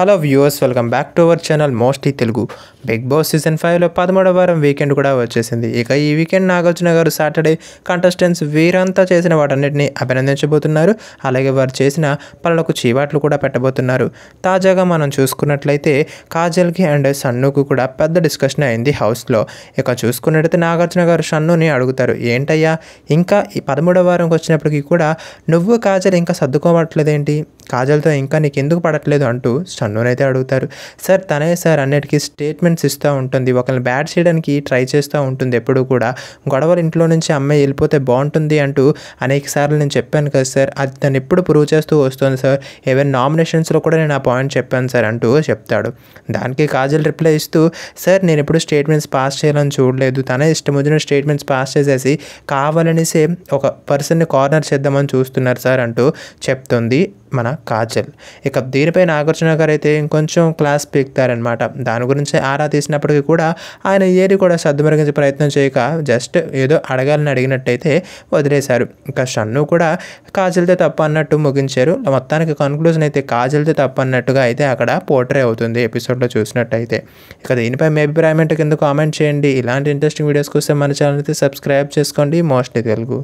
hello viewers welcome back to our channel mostly Telugu big boss season ఫైవ్లో పదమూడవ వారం weekend కూడా వచ్చేసింది ఇక ఈ వీకెండ్ నాగార్జున గారు సాటర్డే కంటెస్టెంట్స్ వీరంతా చేసిన వాటన్నిటిని అభినందించబోతున్నారు అలాగే వారు చేసిన పనులకు చీవాట్లు కూడా పెట్టబోతున్నారు తాజాగా మనం చూసుకున్నట్లయితే కాజల్కి అండ్ సన్నుకు కూడా పెద్ద డిస్కషన్ అయింది హౌస్లో ఇక చూసుకున్నట్లయితే నాగార్జున గారు సన్నుని అడుగుతారు ఏంటయ్యా ఇంకా ఈ పదమూడవ వారంకి వచ్చినప్పటికీ కూడా నువ్వు కాజల్ ఇంకా సర్దుకోవట్లేదేంటి కాజల్తో ఇంకా నీకు ఎందుకు పడట్లేదు అంటూ సన్నునైతే అడుగుతారు సార్ తనే సార్ అన్నిటికీ స్టేట్మెంట్స్ ఇస్తూ ఉంటుంది ఒకరిని బ్యాడ్ చేయడానికి ట్రై చేస్తూ ఉంటుంది ఎప్పుడు కూడా గొడవలు ఇంట్లో నుంచి అమ్మాయి వెళ్ళిపోతే బాగుంటుంది అంటూ అనేక సార్లు నేను చెప్పాను కదా సార్ అది తను ఎప్పుడు ప్రూవ్ చేస్తూ వస్తుంది సార్ ఈవెన్ నామినేషన్స్లో కూడా నేను ఆ పాయింట్ చెప్పాను సార్ అంటూ చెప్తాడు దానికి కాజల్ రిప్లై ఇస్తూ సార్ నేను ఎప్పుడు స్టేట్మెంట్స్ పాస్ చేయాలని చూడలేదు తనే ఇష్టం వచ్చిన స్టేట్మెంట్స్ పాస్ చేసేసి కావాలనేసి ఒక పర్సన్ని కార్నర్ చేద్దామని చూస్తున్నారు సార్ అంటూ చెప్తుంది మన కాజల్ ఇక దీనిపై నాగార్జున గారు అయితే ఇంకొంచెం క్లాస్ పీక్తారనమాట దాని గురించి ఆరా తీసినప్పటికీ కూడా ఆయన ఏది కూడా సర్దుమరిగించే ప్రయత్నం చేయక జస్ట్ ఏదో అడగాలని అడిగినట్టయితే వదిలేశారు ఇంకా షన్ను కూడా కాజల్తో తప్పు అన్నట్టు ముగించారు మొత్తానికి కన్క్లూజన్ అయితే కాజల్తో తప్పు అన్నట్టుగా అయితే అక్కడ పోర్ట్రే అవుతుంది ఎపిసోడ్లో చూసినట్టయితే ఇక దీనిపై మీ అభిప్రాయం ఏంటో కింద కామెంట్ చేయండి ఇలాంటి ఇంట్రెస్టింగ్ వీడియోస్ కోసం మన ఛానల్ అయితే సబ్స్క్రైబ్ చేసుకోండి మోస్ట్లీ తెలుగు